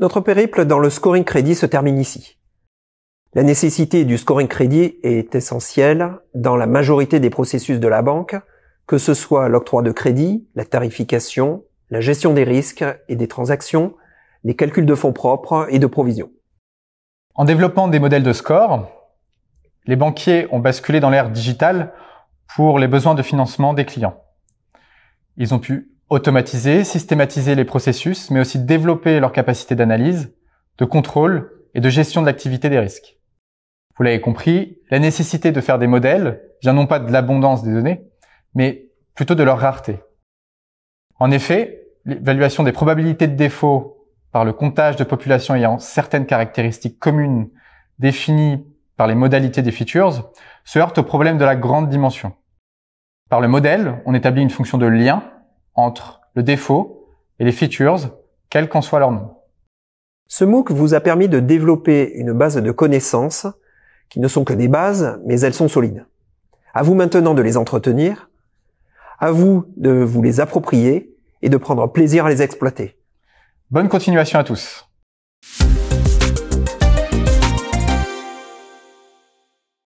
Notre périple dans le scoring crédit se termine ici. La nécessité du scoring crédit est essentielle dans la majorité des processus de la banque, que ce soit l'octroi de crédit, la tarification, la gestion des risques et des transactions, les calculs de fonds propres et de provisions. En développant des modèles de score, les banquiers ont basculé dans l'ère digitale pour les besoins de financement des clients. Ils ont pu automatiser, systématiser les processus, mais aussi développer leur capacité d'analyse, de contrôle et de gestion de l'activité des risques. Vous l'avez compris, la nécessité de faire des modèles vient non pas de l'abondance des données, mais plutôt de leur rareté. En effet, l'évaluation des probabilités de défaut par le comptage de populations ayant certaines caractéristiques communes définies par les modalités des features se heurte au problème de la grande dimension. Par le modèle, on établit une fonction de lien entre le défaut et les features, quel qu'en soit leur nom. Ce MOOC vous a permis de développer une base de connaissances qui ne sont que des bases, mais elles sont solides. À vous maintenant de les entretenir, à vous de vous les approprier et de prendre plaisir à les exploiter. Bonne continuation à tous.